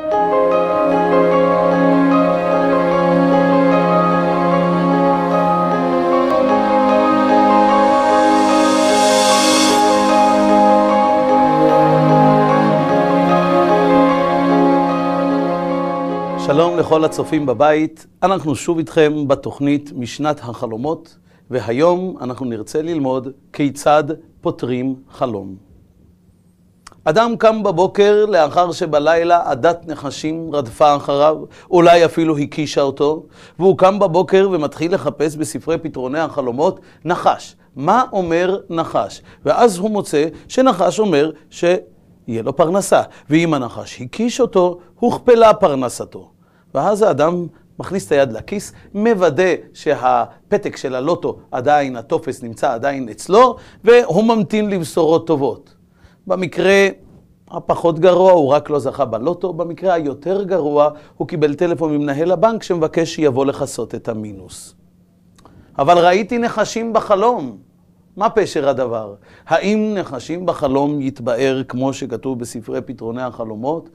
שלום לכל הצופים בבית, אנחנו שוב איתכם בתוכנית משנת החלומות, והיום אנחנו נרצה ללמוד כיצד פותרים חלום. אדם קם בבוקר לאחר שבלילה עדת נחשים רדפה אחריו, אולי אפילו הקישה אותו, והוא קם בבוקר ומתחיל לחפש בספרי פתרוני החלומות נחש. מה אומר נחש? ואז הוא מוצא שנחש אומר שיהיה לו פרנסה, ואם הנחש הקיש אותו, הוכפלה פרנסתו. ואז האדם מכניס את היד לכיס, מוודא שהפתק של הלוטו עדיין, הטופס נמצא עדיין אצלו, והוא ממתין לבשורות טובות. במקרה הפחות גרוע הוא רק לא זכה בלוטו, במקרה היותר גרוע הוא קיבל טלפון ממנהל הבנק שמבקש שיבוא לכסות את המינוס. אבל ראיתי נחשים בחלום. מה פשר הדבר? האם נחשים בחלום יתבאר כמו שכתוב בספרי פתרוני החלומות?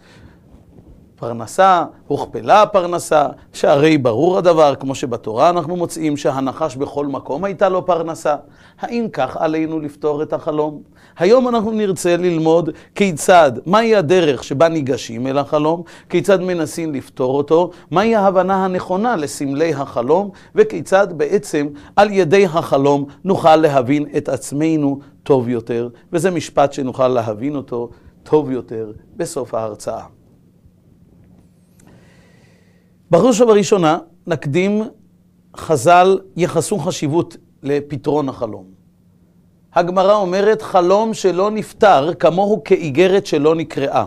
פרנסה, הוכפלה הפרנסה, שהרי ברור הדבר, כמו שבתורה אנחנו מוצאים שהנחש בכל מקום הייתה לו פרנסה. האם כך עלינו לפתור את החלום? היום אנחנו נרצה ללמוד כיצד, מהי הדרך שבה ניגשים אל החלום, כיצד מנסים לפתור אותו, מהי ההבנה הנכונה לסמלי החלום, וכיצד בעצם על ידי החלום נוכל להבין את עצמנו טוב יותר, וזה משפט שנוכל להבין אותו טוב יותר בסוף ההרצאה. בראש ובראשונה, נקדים, חז"ל יחסו חשיבות לפתרון החלום. הגמרא אומרת, חלום שלא נפתר, כמוהו כאיגרת שלא נקראה.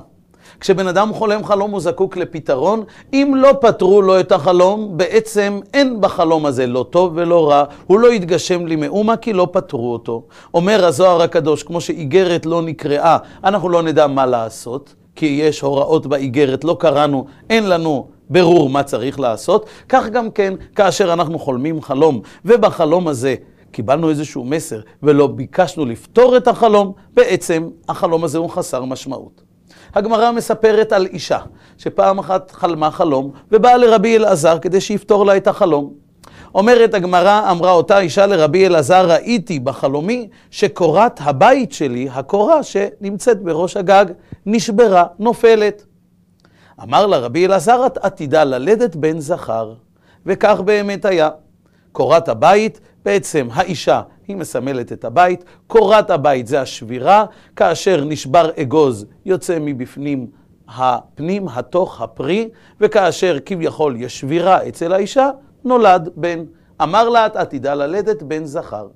כשבן אדם חולם חלום הוא זקוק לפתרון, אם לא פתרו לו את החלום, בעצם אין בחלום הזה לא טוב ולא רע, הוא לא יתגשם לי מאומה כי לא פתרו אותו. אומר הזוהר הקדוש, כמו שאיגרת לא נקראה, אנחנו לא נדע מה לעשות. כי יש הוראות באיגרת, לא קראנו, אין לנו ברור מה צריך לעשות. כך גם כן כאשר אנחנו חולמים חלום, ובחלום הזה קיבלנו איזשהו מסר ולא ביקשנו לפתור את החלום, בעצם החלום הזה הוא חסר משמעות. הגמרא מספרת על אישה שפעם אחת חלמה חלום ובאה לרבי אלעזר כדי שיפתור לה את החלום. אומרת הגמרא, אמרה אותה אישה לרבי אלעזר, ראיתי בחלומי שקורת הבית שלי, הקורה שנמצאת בראש הגג, נשברה, נופלת. אמר לה רבי אלעזר, את עתידה ללדת בן זכר. וכך באמת היה. קורת הבית, בעצם האישה, היא מסמלת את הבית, קורת הבית זה השבירה, כאשר נשבר אגוז יוצא מבפנים הפנים, התוך, הפרי, וכאשר כביכול יש שבירה אצל האישה, נולד בן. אמר לה, את עתידה ללדת בן זכר.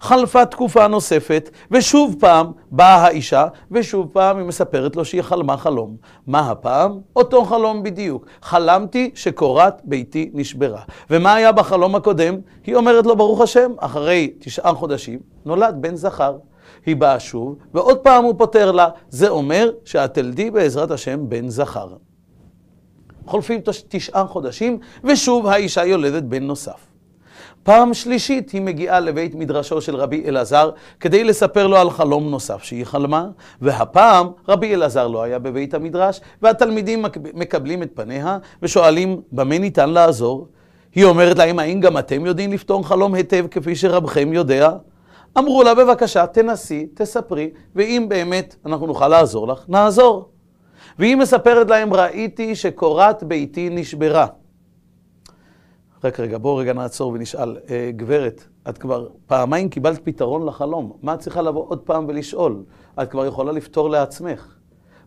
חלפה תקופה נוספת, ושוב פעם באה האישה, ושוב פעם היא מספרת לו שהיא חלמה חלום. מה הפעם? אותו חלום בדיוק. חלמתי שקורת ביתי נשברה. ומה היה בחלום הקודם? היא אומרת לו, ברוך השם, אחרי תשעה חודשים נולד בן זכר. היא באה שוב, ועוד פעם הוא פותר לה. זה אומר שאת תלדי בעזרת השם בן זכר. חולפים תשעה חודשים, ושוב האישה יולדת בן נוסף. פעם שלישית היא מגיעה לבית מדרשו של רבי אלעזר כדי לספר לו על חלום נוסף שהיא חלמה, והפעם רבי אלעזר לא היה בבית המדרש, והתלמידים מקבלים את פניה ושואלים במה ניתן לעזור. היא אומרת להם, האם גם אתם יודעים לפתור חלום היטב כפי שרבכם יודע? אמרו לה, בבקשה, תנסי, תספרי, ואם באמת אנחנו נוכל לעזור לך, נעזור. והיא מספרת להם, ראיתי שקורת ביתי נשברה. רק רגע, בואו רגע נעצור ונשאל, אה, גברת, את כבר פעמיים קיבלת פתרון לחלום, מה את צריכה לבוא עוד פעם ולשאול? את כבר יכולה לפתור לעצמך.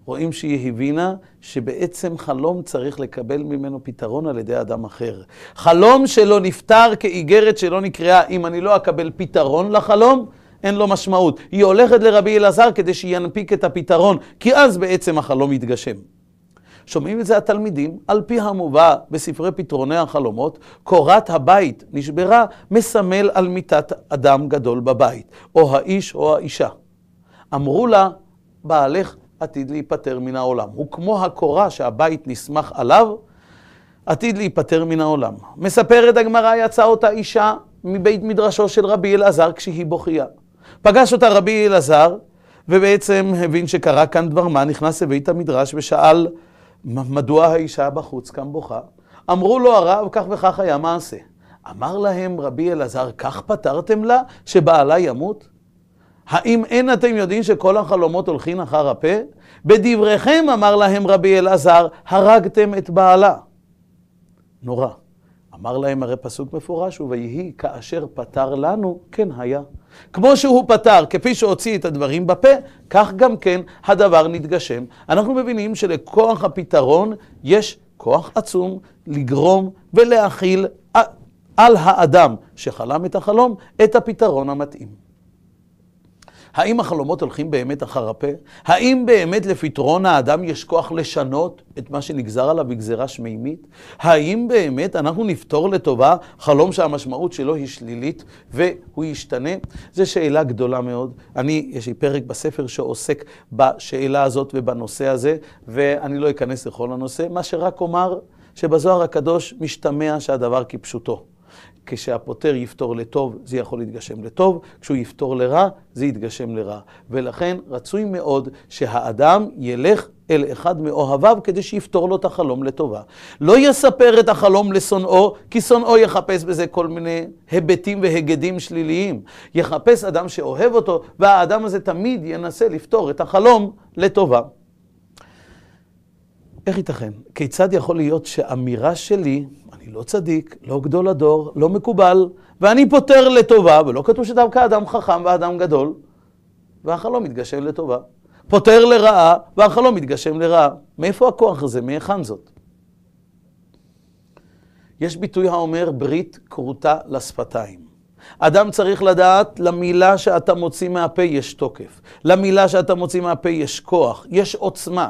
רואים שהיא הבינה שבעצם חלום צריך לקבל ממנו פתרון על ידי אדם אחר. חלום שלא נפתר כאיגרת שלא נקראה, אם אני לא אקבל פתרון לחלום, אין לו משמעות. היא הולכת לרבי אלעזר כדי שינפיק את הפתרון, כי אז בעצם החלום יתגשם. שומעים את זה התלמידים, על פי המובא בספרי פתרוני החלומות, קורת הבית נשברה מסמל על מיתת אדם גדול בבית, או האיש או האישה. אמרו לה, בעלך עתיד להיפטר מן העולם. הוא כמו הקורה שהבית נסמך עליו, עתיד להיפטר מן העולם. מספרת הגמרא, יצאה אותה אישה מבית מדרשו של רבי אלעזר כשהיא בוכייה. פגש אותה רבי אלעזר, ובעצם הבין שקרה כאן דבר מה, נכנס לבית המדרש ושאל, מדוע האישה בחוץ כאן בוכה? אמרו לו הרב, כך וכך היה מעשה. אמר להם רבי אלעזר, כך פתרתם לה שבעלה ימות? האם אין אתם יודעים שכל החלומות הולכים אחר הפה? בדבריכם, אמר להם רבי אלעזר, הרגתם את בעלה. נורא. אמר להם הרי פסוק מפורש, ויהי כאשר פתר לנו, כן היה. כמו שהוא פתר, כפי שהוציא את הדברים בפה, כך גם כן הדבר נתגשם. אנחנו מבינים שלכוח הפתרון יש כוח עצום לגרום ולהכיל על האדם שחלם את החלום את הפתרון המתאים. האם החלומות הולכים באמת אחר הפה? האם באמת לפתרון האדם יש כוח לשנות את מה שנגזר עליו בגזרה שמימית? האם באמת אנחנו נפתור לטובה חלום שהמשמעות שלו היא שלילית והוא ישתנה? זו שאלה גדולה מאוד. אני, יש לי פרק בספר שעוסק בשאלה הזאת ובנושא הזה, ואני לא אכנס לכל הנושא, מה שרק אומר שבזוהר הקדוש משתמע שהדבר כפשוטו. כשהפותר יפתור לטוב, זה יכול להתגשם לטוב, כשהוא יפתור לרע, זה יתגשם לרע. ולכן רצוי מאוד שהאדם ילך אל אחד מאוהביו כדי שיפתור לו את החלום לטובה. לא יספר את החלום לשונאו, כי שונאו יחפש בזה כל מיני היבטים והיגדים שליליים. יחפש אדם שאוהב אותו, והאדם הזה תמיד ינסה לפתור את החלום לטובה. איך ייתכן? כיצד יכול להיות שאמירה שלי אני לא צדיק, לא גדול הדור, לא מקובל, ואני פותר לטובה, ולא כתוב שדווקא אדם חכם ואדם גדול, והחלום לא מתגשם לטובה. פותר לרעה, והחלום לא מתגשם לרעה. מאיפה הכוח הזה? מהיכן זאת? יש ביטוי האומר ברית כרותה לשפתיים. אדם צריך לדעת, למילה שאתה מוציא מהפה יש תוקף. למילה שאתה מוציא מהפה יש כוח, יש עוצמה.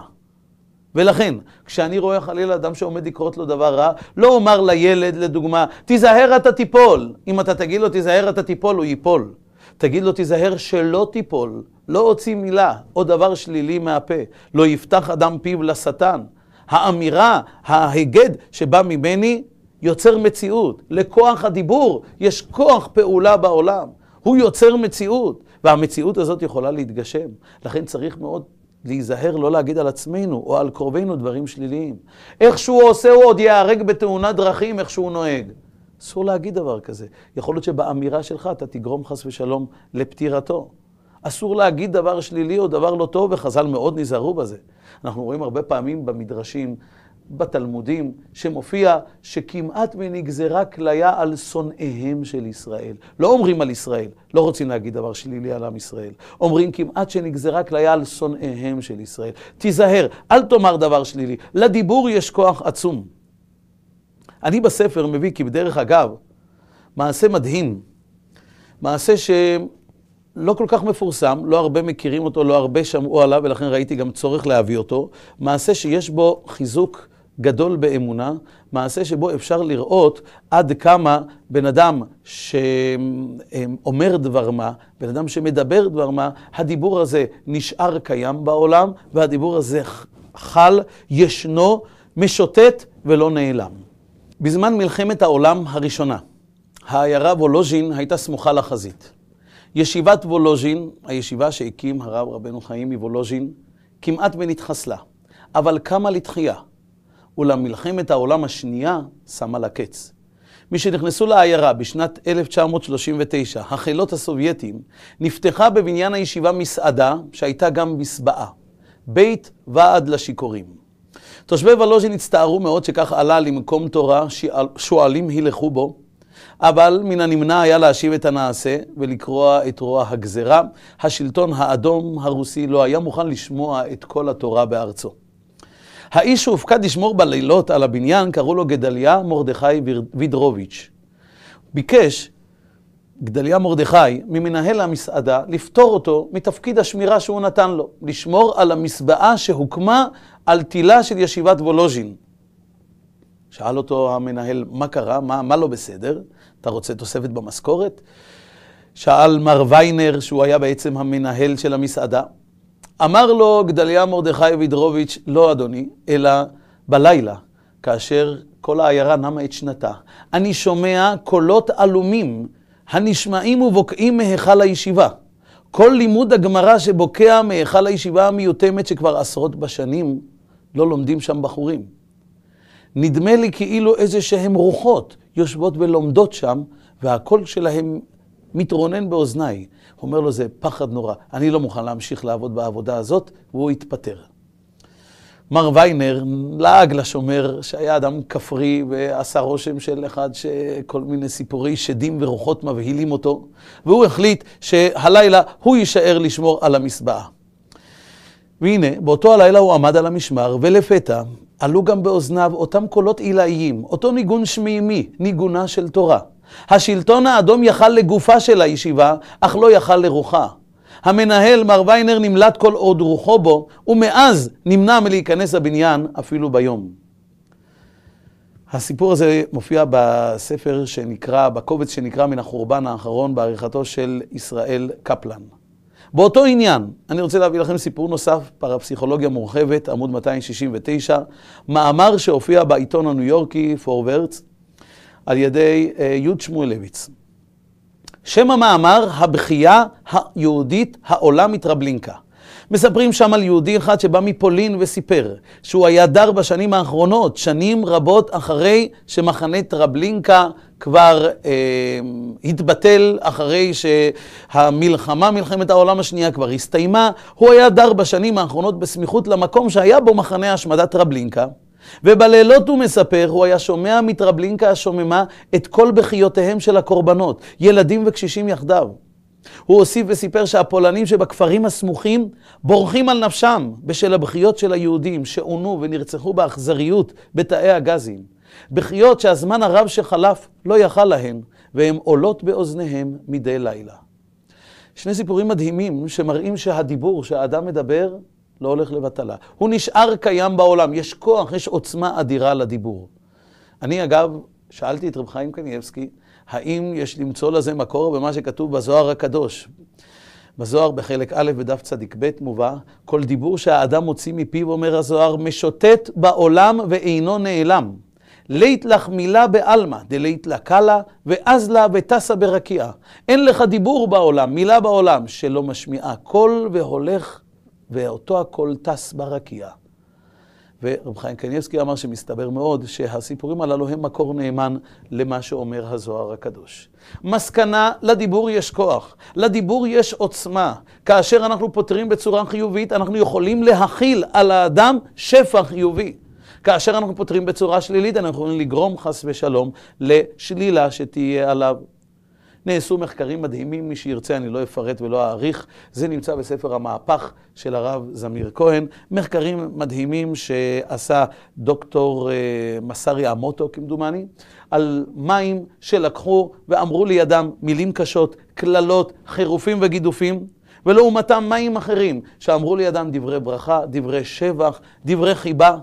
ולכן, כשאני רואה חלילה אדם שעומד לקרות לו דבר רע, לא אומר לילד, לדוגמה, תיזהר אתה תיפול. אם אתה תגיד לו, תיזהר אתה תיפול, הוא ייפול. תגיד לו, תיזהר שלא תיפול. לא הוציא מילה או דבר שלילי מהפה. לא יפתח אדם פיו לשטן. האמירה, ההיגד שבא ממני, יוצר מציאות. לכוח הדיבור יש כוח פעולה בעולם. הוא יוצר מציאות, והמציאות הזאת יכולה להתגשם. לכן צריך מאוד להיזהר לא להגיד על עצמנו או על קרובינו דברים שליליים. איך שהוא עושה, הוא עוד ייהרג בתאונת דרכים, איך שהוא נוהג. אסור להגיד דבר כזה. יכול להיות שבאמירה שלך אתה תגרום חס ושלום לפטירתו. אסור להגיד דבר שלילי או דבר לא טוב, וחז"ל מאוד נזהרו בזה. אנחנו רואים הרבה פעמים במדרשים בתלמודים שמופיע שכמעט מנגזרה כליה על שונאיהם של ישראל. לא אומרים על ישראל, לא רוצים להגיד דבר שלילי על עם ישראל. אומרים כמעט שנגזרה כליה על שונאיהם של ישראל. תיזהר, אל תאמר דבר שלילי. לדיבור יש כוח עצום. אני בספר מביא, כי בדרך אגב, מעשה מדהים. מעשה שלא כל כך מפורסם, לא הרבה מכירים אותו, לא הרבה שמעו עליו, ולכן ראיתי גם צורך להביא אותו. מעשה שיש בו חיזוק גדול באמונה, מעשה שבו אפשר לראות עד כמה בן אדם שאומר אמ, דבר מה, בן אדם שמדבר דבר מה, הדיבור הזה נשאר קיים בעולם, והדיבור הזה חל, ישנו, משוטט ולא נעלם. בזמן מלחמת העולם הראשונה, העיירה וולוז'ין הייתה סמוכה לחזית. ישיבת וולוז'ין, הישיבה שהקים הרב רבנו חיים מוולוז'ין, כמעט ונתחסלה, אבל קמה לתחייה. אולם מלחמת העולם השנייה שמה לה קץ. משנכנסו לעיירה בשנת 1939 החילות הסובייטים, נפתחה בבניין הישיבה מסעדה שהייתה גם מסבעה, בית ועד לשיכורים. תושבי ולוז'ין הצטערו מאוד שכך עלה למקום תורה שועלים הילכו בו, אבל מן הנמנע היה להשיב את הנעשה ולקרוע את רוע הגזרה. השלטון האדום הרוסי לא היה מוכן לשמוע את כל התורה בארצו. האיש שהופקד לשמור בלילות על הבניין, קראו לו גדליה מרדכי וידרוביץ'. ביקש גדליה מרדכי ממנהל המסעדה לפטור אותו מתפקיד השמירה שהוא נתן לו, לשמור על המסבעה שהוקמה על תילה של ישיבת וולוז'ין. שאל אותו המנהל, מה קרה? מה, מה לא בסדר? אתה רוצה תוספת במשכורת? שאל מר ויינר, שהוא היה בעצם המנהל של המסעדה. אמר לו גדליה מרדכי וידרוביץ', לא אדוני, אלא בלילה, כאשר כל העיירה נמה את שנתה. אני שומע קולות עלומים הנשמעים ובוקעים מהיכל הישיבה. כל לימוד הגמרא שבוקע מהיכל הישיבה המיותמת שכבר עשרות בשנים לא לומדים שם בחורים. נדמה לי כאילו איזה שהן רוחות יושבות ולומדות שם, והקול שלהם מתרונן באוזניי. הוא אומר לו, זה פחד נורא, אני לא מוכן להמשיך לעבוד בעבודה הזאת, והוא התפטר. מר ויינר לעג לשומר, שהיה אדם כפרי ועשה רושם של אחד שכל מיני סיפורי שדים ורוחות מבהילים אותו, והוא החליט שהלילה הוא יישאר לשמור על המסבעה. והנה, באותו הלילה הוא עמד על המשמר, ולפתע עלו גם באוזניו אותם קולות עילאיים, אותו ניגון שמימי, ניגונה של תורה. השלטון האדום יכל לגופה של הישיבה, אך לא יכל לרוחה. המנהל, מר ויינר, נמלט כל עוד רוחו בו, ומאז נמנע מלהיכנס לבניין אפילו ביום. הסיפור הזה מופיע בספר שנקרא, בקובץ שנקרא מן החורבן האחרון בעריכתו של ישראל קפלן. באותו עניין, אני רוצה להביא לכם סיפור נוסף, פרפסיכולוגיה מורחבת, עמוד 269, מאמר שהופיע בעיתון הניו יורקי, פורוורץ, על ידי אה, יוד שמואלביץ. שם המאמר, הבכייה היהודית העולה מטרבלינקה. מספרים שם על יהודי אחד שבא מפולין וסיפר שהוא היה דר בשנים האחרונות, שנים רבות אחרי שמחנה טרבלינקה כבר אה, התבטל, אחרי שהמלחמה, מלחמת העולם השנייה כבר הסתיימה, הוא היה דר בשנים האחרונות בסמיכות למקום שהיה בו מחנה השמדת טרבלינקה. ובלילות הוא מספר, הוא היה שומע מטרבלינקה השוממה את כל בכיותיהם של הקורבנות, ילדים וקשישים יחדיו. הוא הוסיף וסיפר שהפולנים שבכפרים הסמוכים בורחים על נפשם בשל הבכיות של היהודים שעונו ונרצחו באכזריות בתאי הגזים. בכיות שהזמן הרב שחלף לא יכל להן, והן עולות באוזניהם מדי לילה. שני סיפורים מדהימים שמראים שהדיבור שהאדם מדבר לא הולך לבטלה. הוא נשאר קיים בעולם, יש כוח, יש עוצמה אדירה לדיבור. אני אגב, שאלתי את רב חיים קניאבסקי, האם יש למצוא לזה מקור במה שכתוב בזוהר הקדוש? בזוהר בחלק א' בדף צדיק ב' מובא, כל דיבור שהאדם מוציא מפיו, אומר הזוהר, משוטט בעולם ואינו נעלם. לית לך מילה בעלמא, דלית לה קלה, ואז לה וטסה ברקיעה. אין לך דיבור בעולם, מילה בעולם, שלא משמיעה קול והולך ואותו הכל טס ברקיע. ורב חיים קניבסקי אמר שמסתבר מאוד שהסיפורים הללו הם מקור נאמן למה שאומר הזוהר הקדוש. מסקנה, לדיבור יש כוח, לדיבור יש עוצמה. כאשר אנחנו פותרים בצורה חיובית, אנחנו יכולים להכיל על האדם שפע חיובי. כאשר אנחנו פותרים בצורה שלילית, אנחנו יכולים לגרום חס ושלום לשלילה שתהיה עליו נעשו מחקרים מדהימים, מי שירצה אני לא אפרט ולא אאריך, זה נמצא בספר המהפך של הרב זמיר כהן. מחקרים מדהימים שעשה דוקטור אה, מסארי אמוטו, כמדומני, על מים שלקחו ואמרו לידם מילים קשות, קללות, חירופים וגידופים, ולעומתם מים אחרים שאמרו לידם דברי ברכה, דברי שבח, דברי חיבה.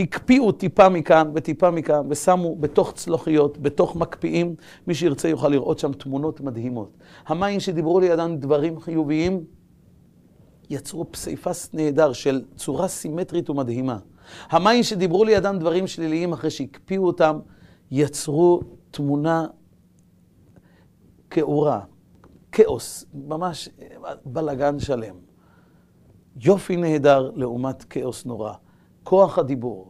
הקפיאו טיפה מכאן וטיפה מכאן, ושמו בתוך צלוחיות, בתוך מקפיאים, מי שירצה יוכל לראות שם תמונות מדהימות. המים שדיברו לידם דברים חיוביים, יצרו פסיפס נהדר של צורה סימטרית ומדהימה. המים שדיברו לידם דברים שליליים אחרי שהקפיאו אותם, יצרו תמונה כאורה, כאוס, ממש בלגן שלם. יופי נהדר לעומת כאוס נורא. כוח הדיבור.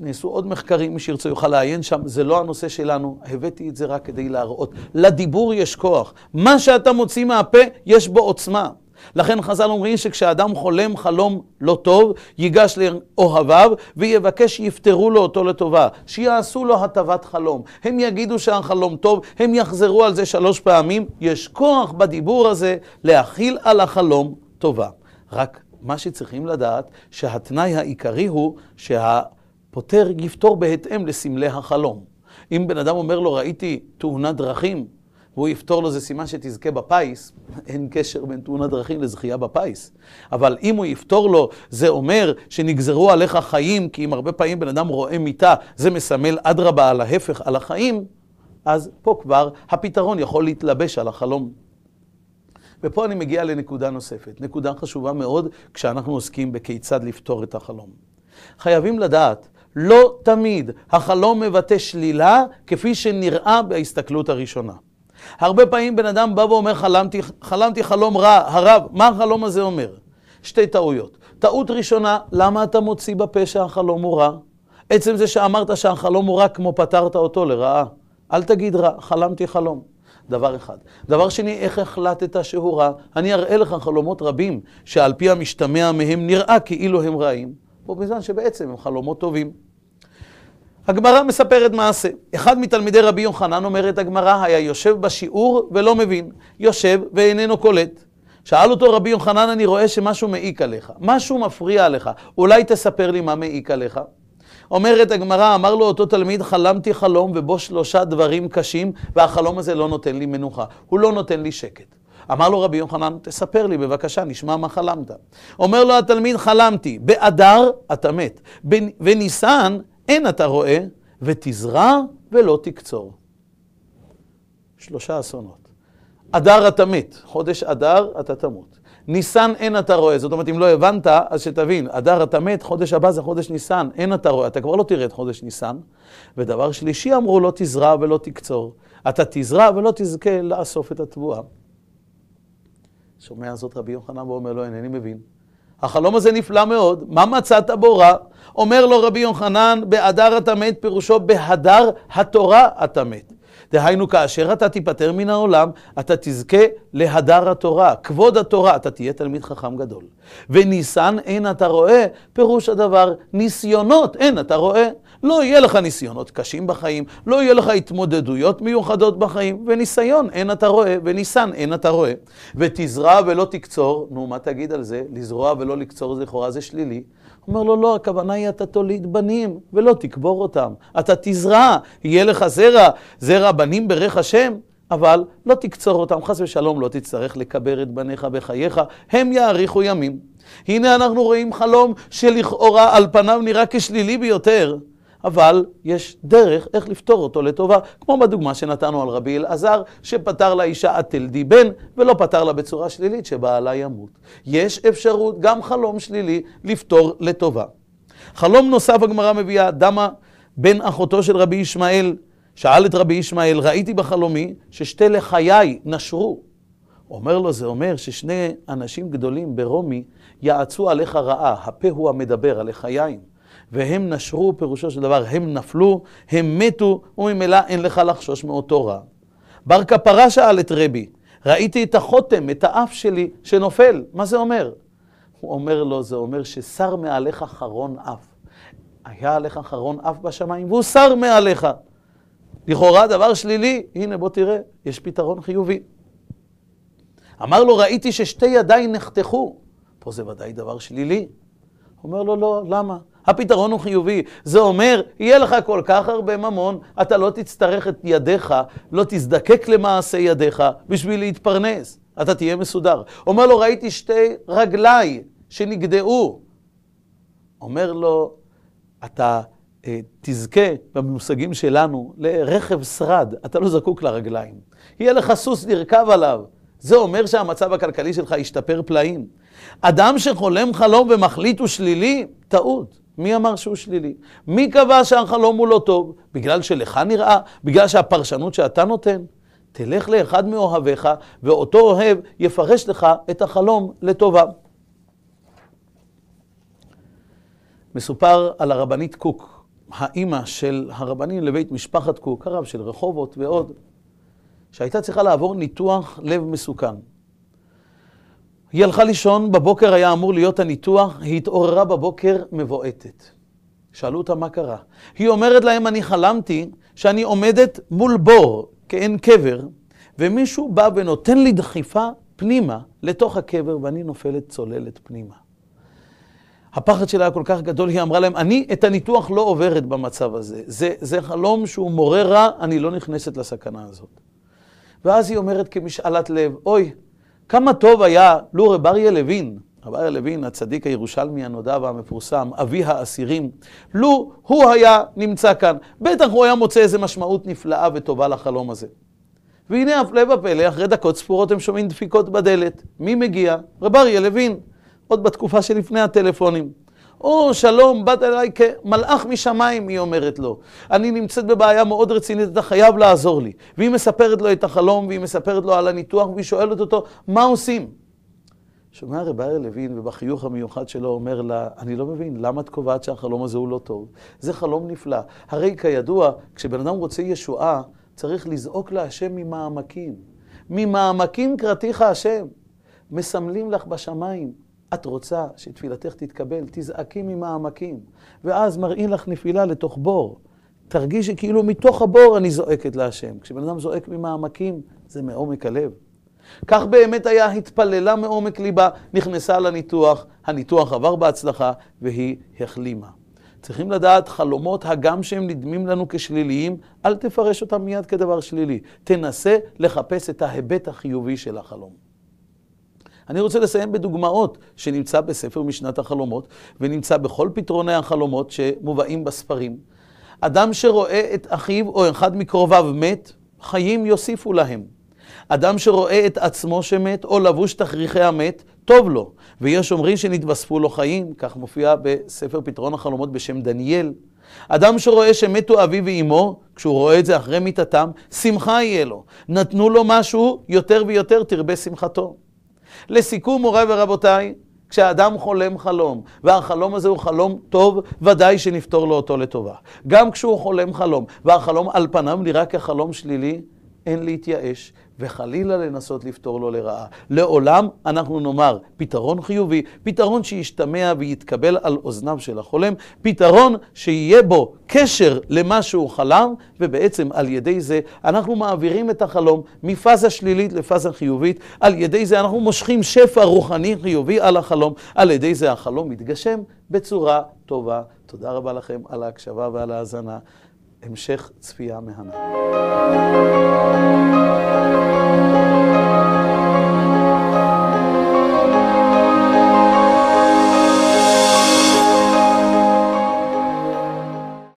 נעשו עוד מחקרים, מי שירצה יוכל לעיין שם, זה לא הנושא שלנו, הבאתי את זה רק כדי להראות. לדיבור יש כוח. מה שאתה מוציא מהפה, יש בו עוצמה. לכן חז"ל אומרים שכשאדם חולם חלום לא טוב, ייגש לאוהביו ויבקש שיפטרו לו אותו לטובה, שיעשו לו הטבת חלום. הם יגידו שהחלום טוב, הם יחזרו על זה שלוש פעמים. יש כוח בדיבור הזה להכיל על החלום טובה. רק מה שצריכים לדעת, שהתנאי העיקרי הוא שהפותר יפתור בהתאם לסמלי החלום. אם בן אדם אומר לו, ראיתי תאונת דרכים, והוא יפתור לו, זה סימן שתזכה בפיס, אין קשר בין תאונת דרכים לזכייה בפיס. אבל אם הוא יפתור לו, זה אומר שנגזרו עליך חיים, כי אם הרבה פעמים בן אדם רואה מיטה, זה מסמל אדרבה על ההפך, על החיים, אז פה כבר הפתרון יכול להתלבש על החלום. ופה אני מגיע לנקודה נוספת, נקודה חשובה מאוד כשאנחנו עוסקים בכיצד לפתור את החלום. חייבים לדעת, לא תמיד החלום מבטא שלילה כפי שנראה בהסתכלות הראשונה. הרבה פעמים בן אדם בא ואומר, חלמתי, חלמתי חלום רע, הרב, מה החלום הזה אומר? שתי טעויות. טעות ראשונה, למה אתה מוציא בפה שהחלום הוא רע? עצם זה שאמרת שהחלום הוא רע, כמו פתרת אותו לרעה. אל תגיד רע, חלמתי חלום. דבר אחד. דבר שני, איך החלטת שהוא רע? אני אראה לך חלומות רבים שעל פי המשתמע מהם נראה כאילו הם רעים, ובזמן שבעצם הם חלומות טובים. הגמרא מספרת מעשה. אחד מתלמידי רבי יוחנן, אומרת הגמרא, היה יושב בשיעור ולא מבין. יושב ואיננו קולט. שאל אותו רבי יוחנן, אני רואה שמשהו מעיק עליך, משהו מפריע לך, אולי תספר לי מה מעיק עליך? אומרת הגמרא, אמר לו אותו תלמיד, חלמתי חלום ובו שלושה דברים קשים, והחלום הזה לא נותן לי מנוחה, הוא לא נותן לי שקט. אמר לו רבי יוחנן, תספר לי בבקשה, נשמע מה חלמת. אומר לו התלמיד, חלמתי, באדר אתה מת, וניסן אין אתה רואה, ותזרע ולא תקצור. שלושה אסונות. אדר אתה מת, חודש אדר אתה תמות. ניסן אין אתה רואה, זאת אומרת, אם לא הבנת, אז שתבין, אדר אתה מת, חודש הבא זה חודש ניסן, אין אתה רואה, אתה כבר לא תראה את חודש ניסן. ודבר שלישי אמרו, לא תזרע ולא תקצור. אתה תזרע ולא תזכה לאסוף את התבואה. שומע זאת רבי יוחנן ואומר לו, אינני מבין. החלום הזה נפלא מאוד, מה מצאת בו רע? אומר לו רבי יוחנן, באדר אתה מת, פירושו בהדר התורה אתה מת. דהיינו, כאשר אתה תיפטר מן העולם, אתה תזכה להדר התורה, כבוד התורה, אתה תהיה תלמיד חכם גדול. וניסן אין אתה רואה, פירוש הדבר, ניסיונות אין אתה רואה. לא יהיה לך ניסיונות קשים בחיים, לא יהיה לך התמודדויות מיוחדות בחיים, וניסיון אין אתה רואה, וניסן אין אתה רואה. ותזרע ולא תקצור, נו, מה תגיד על זה? לזרוע ולא לקצור זה לכאורה זה שלילי. אומר לו, לא, הכוונה היא אתה תוליד בנים, ולא תקבור אותם. אתה תזרע, יהיה לך זרע, זרע בנים ברך השם, אבל לא תקצור אותם, חס ושלום, לא תצטרך לקבר את בניך בחייך, הם יאריכו ימים. הנה אנחנו רואים חלום שלכאורה על פניו נראה כשלילי ביותר, אבל יש דרך איך לפתור אותו לטובה, כמו בדוגמה שנתנו על רבי אלעזר, שפתר לאישה עד תלדי בן, ולא פתר לה בצורה שלילית שבעלה ימות. יש אפשרות, גם חלום שלילי, לפתור לטובה. חלום נוסף הגמרא מביאה, דמה בן אחותו של רבי ישמעאל, שאל את רבי ישמעאל, ראיתי בחלומי ששתי לחיי נשרו. אומר לו, זה אומר ששני אנשים גדולים ברומי יעצו עליך רעה, הפה הוא המדבר, הלחיים. והם נשרו, פירושו של דבר, הם נפלו, הם מתו, וממילא אין לך לחשוש מאותו רע. בר כפרה שאל את רבי, ראיתי את החותם, את האף שלי, שנופל, מה זה אומר? הוא אומר לו, זה אומר ששר מעליך חרון אף. היה עליך חרון אף בשמיים, והוא שר מעליך. לכאורה דבר שלילי, הנה בוא תראה, יש פתרון חיובי. אמר לו, ראיתי ששתי ידיי נחתכו. פה זה ודאי דבר שלילי. אומר לו, לא, למה? הפתרון הוא חיובי. זה אומר, יהיה לך כל כך הרבה ממון, אתה לא תצטרך את ידיך, לא תזדקק למעשה ידיך בשביל להתפרנס. אתה תהיה מסודר. אומר לו, ראיתי שתי רגליי שנגדעו. אומר לו, אתה אה, תזכה, במושגים שלנו, לרכב שרד, אתה לא זקוק לרגליים. יהיה לך סוס לרכב עליו. זה אומר שהמצב הכלכלי שלך ישתפר פלאים. אדם שחולם חלום ומחליט הוא שלילי, טעות. מי אמר שהוא שלילי? מי קבע שהחלום הוא לא טוב? בגלל שלך נראה? בגלל שהפרשנות שאתה נותן? תלך לאחד מאוהביך, ואותו אוהב יפרש לך את החלום לטובה. מסופר על הרבנית קוק, האימא של הרבנים לבית משפחת קוק, הרב של רחובות ועוד, שהייתה צריכה לעבור ניתוח לב מסוכן. היא הלכה לישון, בבוקר היה אמור להיות הניתוח, היא התעוררה בבוקר מבועטת. שאלו אותה מה קרה. היא אומרת להם, אני חלמתי שאני עומדת מול בור, כעין קבר, ומישהו בא ונותן לי דחיפה פנימה, לתוך הקבר, ואני נופלת צוללת פנימה. הפחד שלה היה כל כך גדול, היא אמרה להם, אני את הניתוח לא עוברת במצב הזה. זה, זה חלום שהוא מורה רע, אני לא נכנסת לסכנה הזאת. ואז היא אומרת כמשאלת לב, אוי, כמה טוב היה לו רב אריה לוין, רב אריה לוין, הצדיק הירושלמי הנודע והמפורסם, אבי האסירים, לו הוא היה נמצא כאן, בטח הוא היה מוצא איזו משמעות נפלאה וטובה לחלום הזה. והנה, הפלא ופלא, אחרי דקות ספורות הם שומעים דפיקות בדלת. מי מגיע? רב אריה לוין, עוד בתקופה שלפני הטלפונים. או שלום, באת אליי כמלאך משמיים, היא אומרת לו. אני נמצאת בבעיה מאוד רצינית, אתה חייב לעזור לי. והיא מספרת לו את החלום, והיא מספרת לו על הניתוח, והיא שואלת אותו, מה עושים? שומע רב אריה לוין, ובחיוך המיוחד שלו אומר לה, אני לא מבין, למה את קובעת שהחלום הזה הוא לא טוב? זה חלום נפלא. הרי כידוע, כשבן אדם רוצה ישועה, צריך לזעוק להשם ממעמקים. ממעמקים קראתיך השם. מסמלים לך בשמיים. את רוצה שתפילתך תתקבל, תזעקי ממעמקים, ואז מראים לך נפילה לתוך בור. תרגישי כאילו מתוך הבור אני זועקת להשם. כשבן אדם זועק ממעמקים, זה מעומק הלב. כך באמת היה, התפללה מעומק ליבה, נכנסה לניתוח, הניתוח עבר בהצלחה והיא החלימה. צריכים לדעת, חלומות, הגם שהם נדמים לנו כשליליים, אל תפרש אותם מיד כדבר שלילי. תנסה לחפש את ההיבט החיובי של החלום. אני רוצה לסיים בדוגמאות שנמצא בספר משנת החלומות, ונמצא בכל פתרוני החלומות שמובאים בספרים. אדם שרואה את אחיו או אחד מקרוביו מת, חיים יוסיפו להם. אדם שרואה את עצמו שמת, או לבוש תכריכי המת, טוב לו. ויש אומרים שנתווספו לו חיים, כך מופיע בספר פתרון החלומות בשם דניאל. אדם שרואה שמתו אביו ואימו, כשהוא רואה את זה אחרי מיתתם, שמחה יהיה לו. נתנו לו משהו, יותר ויותר תרבה שמחתו. לסיכום, מורי ורבותיי, כשאדם חולם חלום, והחלום הזה הוא חלום טוב, ודאי שנפתור לו אותו לטובה. גם כשהוא חולם חלום, והחלום על פניו נראה כחלום שלילי, אין להתייאש, וחלילה לנסות לפתור לו לרעה. לעולם אנחנו נאמר פתרון חיובי, פתרון שישתמע ויתקבל על אוזניו של החולם, פתרון שיהיה בו קשר למה שהוא חלם, ובעצם על ידי זה אנחנו מעבירים את החלום מפאזה שלילית לפאזה חיובית, על ידי זה אנחנו מושכים שפע רוחני חיובי על החלום, על ידי זה החלום מתגשם בצורה טובה. תודה רבה לכם על ההקשבה ועל ההאזנה. המשך צפייה מהנה.